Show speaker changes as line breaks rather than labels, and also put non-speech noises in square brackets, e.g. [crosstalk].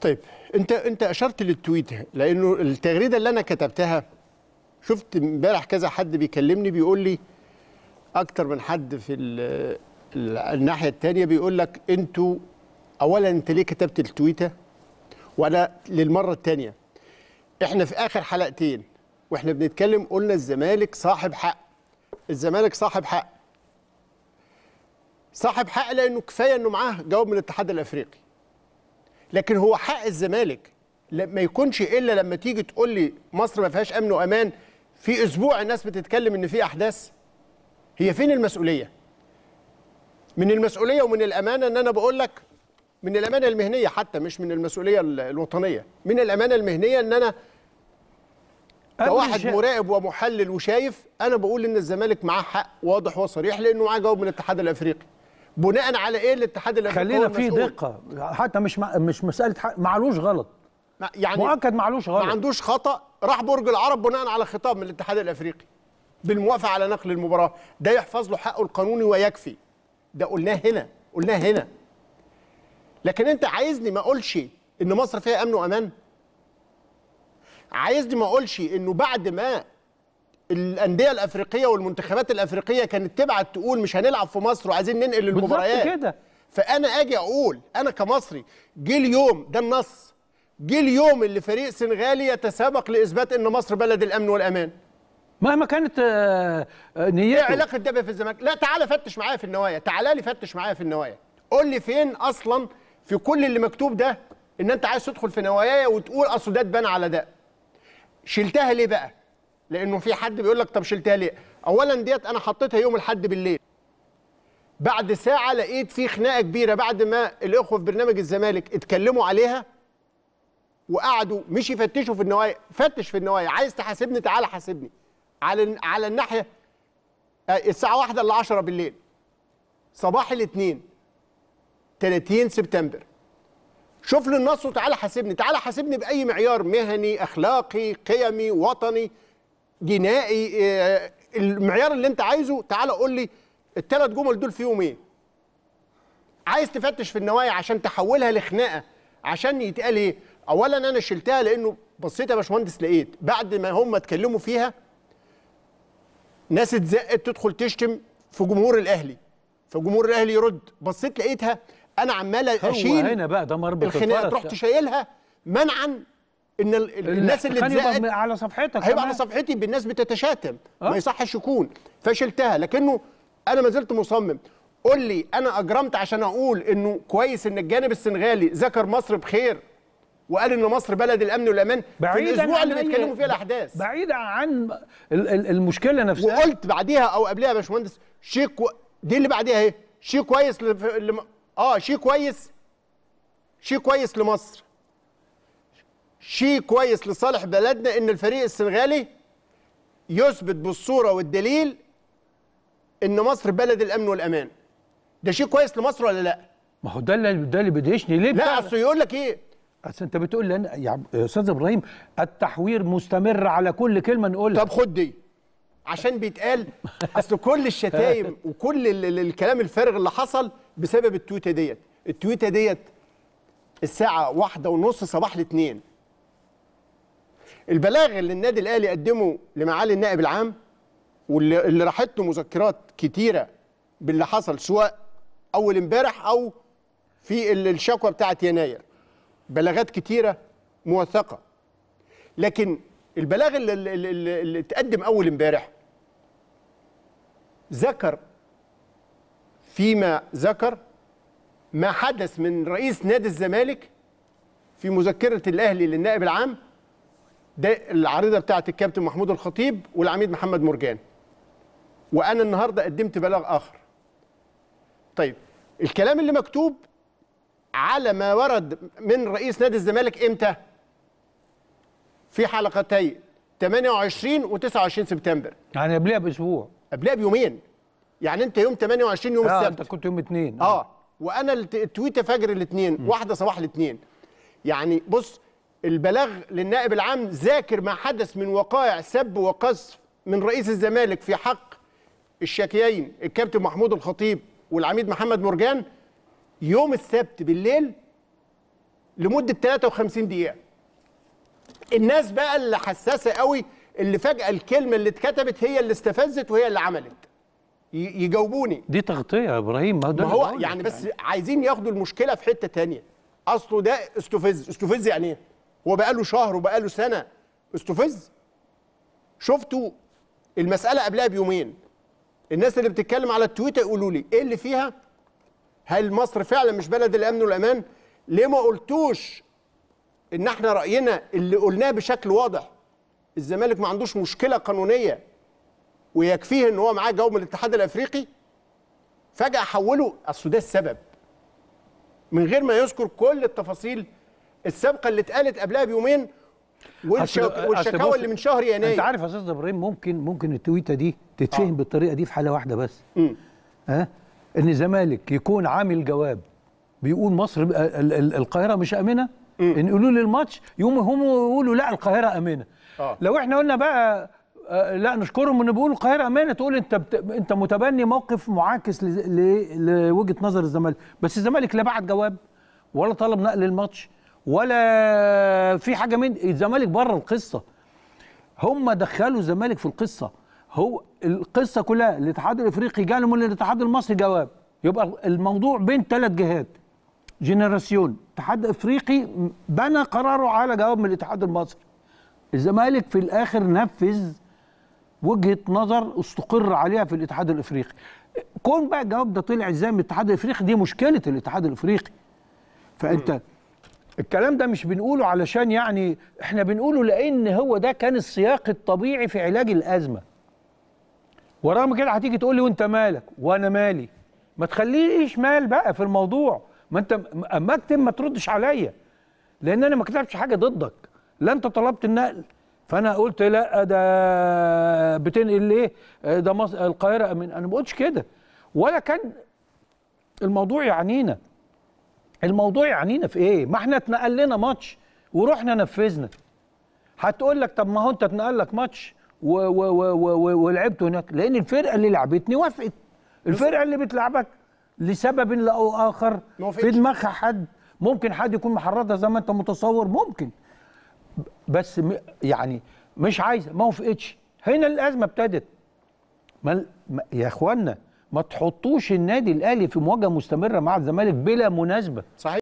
طيب انت انت اشرت للتويت لانه التغريده اللي انا كتبتها شفت امبارح كذا حد بيكلمني بيقول لي اكتر من حد في الناحيه الثانيه بيقول لك انتوا اولا انت ليه كتبت التويته وانا للمره الثانيه احنا في اخر حلقتين واحنا بنتكلم قلنا الزمالك صاحب حق الزمالك صاحب حق صاحب حق لانه كفايه انه معاه جواب من الاتحاد الافريقي لكن هو حق الزمالك ما يكونش الا لما تيجي تقول لي مصر ما فيهاش امن وامان في اسبوع الناس بتتكلم ان في احداث هي فين المسؤوليه من المسؤوليه ومن الامانه ان انا بقول لك من الامانه المهنيه حتى مش من المسؤوليه الوطنيه من الامانه المهنيه ان انا كواحد مراقب ومحلل وشايف انا بقول ان الزمالك معاه حق واضح وصريح لانه معاه جواب من الاتحاد الافريقي بناء على ايه الاتحاد اللي خلينا في دقه
حتى مش مش مساله
معلوش غلط يعني مؤكد معلوش غلط ما عندوش خطا راح برج العرب بناء على خطاب من الاتحاد الافريقي بالموافقه على نقل المباراه ده يحفظ له حقه القانوني ويكفي ده قلناه هنا قلناه هنا لكن انت عايزني ما اقولش ان مصر فيها امن وامان عايزني ما اقولش انه بعد ما الانديه الافريقيه والمنتخبات الافريقيه كانت تبعت تقول مش هنلعب في مصر وعايزين ننقل المباريات كده فانا اجي اقول انا كمصري جه اليوم ده النص جه اليوم اللي فريق سنغالي يتسابق لاثبات ان مصر بلد الامن والامان مهما كانت آه، آه، نيته ايه علاقه ده في الزمالك لا تعالى فتش معايا في النوايا تعالى لي فتش معايا في النوايا قول لي فين اصلا في كل اللي مكتوب ده ان انت عايز تدخل في نوايايا وتقول اصل ده اتبنى على ده شلتها ليه بقى لانه في حد بيقول لك طب شلتها ليه اولا ديت انا حطيتها يوم الاحد بالليل بعد ساعه لقيت في خناقه كبيره بعد ما الاخوه في برنامج الزمالك اتكلموا عليها وقعدوا مش يفتشوا في النوايا فتش في النوايا عايز تحاسبني تعالى حاسبني على على الناحيه آه، الساعه 1 ل 10 بالليل صباح الاثنين 30 سبتمبر شوف لي النص وتعالى حاسبني تعالى حاسبني باي معيار مهني اخلاقي قيمي وطني جنائي آه، المعيار اللي انت عايزه تعال قول لي الثلاث جمل دول فيهم ايه عايز تفتش في النوايا عشان تحولها لخناقه عشان يتقال ايه اولا انا شلتها لانه بصيت يا باشمهندس لقيت بعد ما هم اتكلموا فيها ناس اتزقت تدخل تشتم في جمهور الاهلي فجمهور الاهلي يرد بصيت لقيتها انا عمال اشيل هو هنا بقى ده مربط الخناقه تروح تشيلها منعا ان الناس اللي اتزقت على صفحتك هيبقى على صفحتي بالناس بتتشاتم أه؟ ما يصحش يكون فشلتها لكنه انا ما زلت مصمم قول لي انا اجرمت عشان اقول انه كويس ان الجانب السنغالي ذكر مصر بخير وقال ان مصر بلد الامن والامان في الاسبوع اللي بيتكلموا فيه الاحداث بعيد عن المشكله نفسها وقلت بعديها او قبلها يا باشمهندس شيء كو... دي اللي بعديها ايه شيء كويس ل... اه شيء كويس شيء كويس لمصر شيء كويس لصالح بلدنا ان الفريق السنغالي يثبت بالصوره والدليل ان مصر بلد الامن والامان ده شيء كويس لمصر ولا لا ما هو ده اللي ده اللي بيدهشني ليه لا اصل يقول لك ايه
اصل انت بتقول انا يا استاذ ابراهيم التحوير مستمر على كل كلمه نقولها طب
خد دي عشان بيتقال اصل كل الشتايم [laughs] وكل الكلام الفارغ اللي حصل بسبب التويته ديت التويته ديت الساعه واحدة ونص صباح الاثنين البلاغ اللي النادي الاهلي قدمه لمعالي النائب العام واللي راحت له مذكرات كتيره باللي حصل سواء اول امبارح او في الشكوى بتاعه يناير بلاغات كتيره موثقه لكن البلاغ اللي, اللي, اللي اتقدم اول امبارح ذكر فيما ذكر ما حدث من رئيس نادي الزمالك في مذكره الاهلي للنائب العام ده العريضه بتاعت الكابتن محمود الخطيب والعميد محمد مرجان وانا النهارده قدمت بلاغ اخر طيب الكلام اللي مكتوب على ما ورد من رئيس نادي الزمالك امتى في حلقتي 28 و29 سبتمبر يعني قبلها باسبوع قبلها بيومين يعني انت يوم 28 يوم آه، السبت اه انت كنت يوم اثنين اه وانا التويته فجر الاثنين واحده صباح الاثنين يعني بص البلاغ للنائب العام ذاكر ما حدث من وقائع سب وقذف من رئيس الزمالك في حق الشاكيين الكابتن محمود الخطيب والعميد محمد مرجان يوم السبت بالليل لمده 53 دقيقه الناس بقى اللي حساسه قوي اللي فجاه الكلمه اللي اتكتبت هي اللي استفزت وهي اللي عملت يجاوبوني دي تغطيه يا ابراهيم ما, ما هو يعني بس يعني. عايزين ياخدوا المشكله في حته ثانيه اصله ده استفز استفز يعني ايه هو شهر وبقاله سنه استفز شفتوا المساله قبلها بيومين الناس اللي بتتكلم على التويتر يقولوا لي ايه اللي فيها هل مصر فعلا مش بلد الامن والامان ليه ما قلتوش ان احنا راينا اللي قلناه بشكل واضح الزمالك ما عندوش مشكله قانونيه ويكفيه ان هو معاه جو من الاتحاد الافريقي فجاه حولوا اصل ده السبب من غير ما يذكر كل التفاصيل السابقه اللي اتقالت قبلها بيومين والشكاوى اللي من شهر يناير انت عارف يا
استاذ ابراهيم ممكن ممكن التويته دي تتفهم آه. بالطريقه دي في حاله واحده بس ها ها ان زمالك يكون عامل جواب بيقول مصر القاهره مش امنه ان يقولوا لي الماتش يقوم هم يقولوا لا القاهره امنه آه. لو احنا قلنا بقى آه، لا نشكرهم ان بيقولوا القاهره امانه تقول انت بت... انت متبني موقف معاكس ل... ل... لوجهه نظر الزمالك بس الزمالك لا بعت جواب ولا طلب نقل الماتش ولا في حاجه من الزمالك بره القصه هم دخلوا الزمالك في القصه هو القصه كلها الاتحاد الافريقي جالهم الاتحاد المصري جواب يبقى الموضوع بين ثلاث جهات جنراسيون اتحاد افريقي بنى قراره على جواب من الاتحاد المصري الزمالك في الاخر نفذ وجهه نظر استقر عليها في الاتحاد الافريقي كون بقى الجواب ده طلع ازاي من الاتحاد الافريقي دي مشكله الاتحاد الافريقي فانت الكلام ده مش بنقوله علشان يعني احنا بنقوله لان هو ده كان السياق الطبيعي في علاج الازمه ورغم كده هتيجي تقول لي وانت مالك وانا مالي ما تخليش مال بقى في الموضوع ما انت اما اكتب ما تردش عليا لان انا ما كتبتش حاجه ضدك لا انت طلبت النقل فانا قلت لا ده بتنقل ليه ده مصر القاهره من انا ما قلتش كده ولا كان الموضوع يعنينا الموضوع يعنينا في ايه ما احنا اتنقل لنا ماتش ورحنا نفذنا هتقول لك طب ما هو انت اتنقل لك ماتش ولعبته هناك لان الفرقه اللي لعبتني وافقت الفرقه اللي بتلعبك لسبب او اخر في دماغها حد ممكن حد يكون محرضها زي ما انت متصور ممكن بس يعني مش عايزه ما وافقتش هنا الازمه ابتدت ما يا اخوانا ما تحطوش النادي الاهلي في مواجهه مستمره مع الزمالك بلا مناسبه صحيح